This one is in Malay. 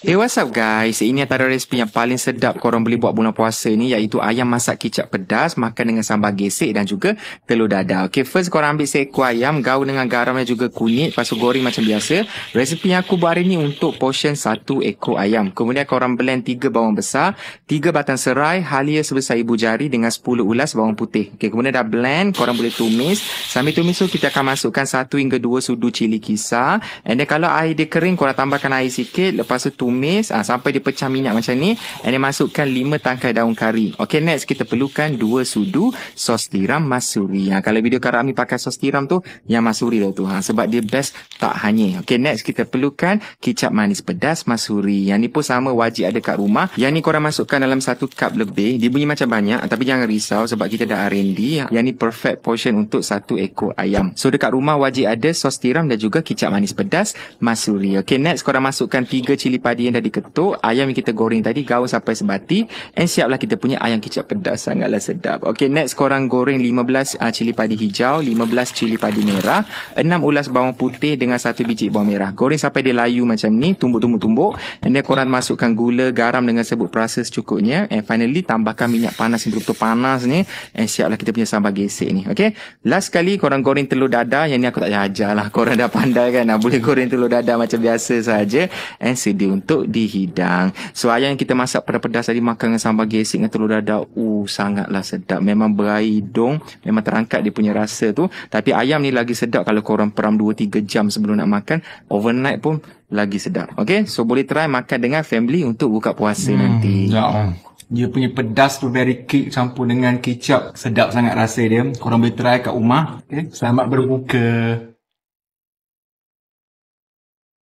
Hey what's up guys Ini antara resipi yang paling sedap korang boleh buat bulan puasa ni Iaitu ayam masak kicap pedas Makan dengan sambal gesek dan juga telur dadar Okay first korang ambil seekor ayam Gaul dengan garam dan juga kunyit pasu goreng macam biasa Resipi yang aku buat hari ni untuk portion satu ekor ayam Kemudian korang blend tiga bawang besar tiga batang serai Halia sebesar ibu jari dengan 10 ulas bawang putih Okay kemudian dah blend Korang boleh tumis Sambil tumis tu kita akan masukkan satu hingga dua sudu cili kisar And then kalau air dia kering korang tambahkan air sikit Lepas tu tumis tumis ha, ah, sampai dia pecah minyak macam ni and then masukkan 5 tangkai daun kari ok next kita perlukan 2 sudu sos tiram masuri ha, kalau video kakak Rami pakai sos tiram tu yang masuri lah tu ha, sebab dia best tak hanya. ok next kita perlukan kicap manis pedas masuri yang ni pun sama wajib ada kat rumah yang ni korang masukkan dalam satu cup lebih dia bunyi macam banyak tapi jangan risau sebab kita dah R&D yang ni perfect portion untuk satu ekor ayam so dekat rumah wajib ada sos tiram dan juga kicap manis pedas masuri ok next korang masukkan 3 cili padi tadi yang dah diketuk, ayam yang kita goreng tadi gaul sampai sebati and siaplah kita punya ayam kicap pedas sangatlah sedap. Okay next korang goreng 15 uh, ah, cili padi hijau, 15 cili padi merah, 6 ulas bawang putih dengan satu biji bawang merah. Goreng sampai dia layu macam ni, tumbuk-tumbuk-tumbuk and then korang masukkan gula, garam dengan sebut perasa secukupnya and finally tambahkan minyak panas yang betul-betul panas ni and siaplah kita punya sambal gesek ni. Okay, last kali korang goreng telur dadah. yang ni aku tak ajar lah. Korang dah pandai kan, nah, boleh goreng telur dadah macam biasa saja and sedih untuk untuk dihidang. So ayam yang kita masak pada pedas tadi makan dengan sambal gesek dengan telur dadar, uh sangatlah sedap. Memang berair dong memang terangkat dia punya rasa tu. Tapi ayam ni lagi sedap kalau korang peram 2 3 jam sebelum nak makan. Overnight pun lagi sedap. Okay, so boleh try makan dengan family untuk buka puasa hmm, nanti. Ya. Dia punya pedas tu very kick campur dengan kicap. Sedap sangat rasa dia. Korang boleh try kat rumah. Okay. Selamat berbuka.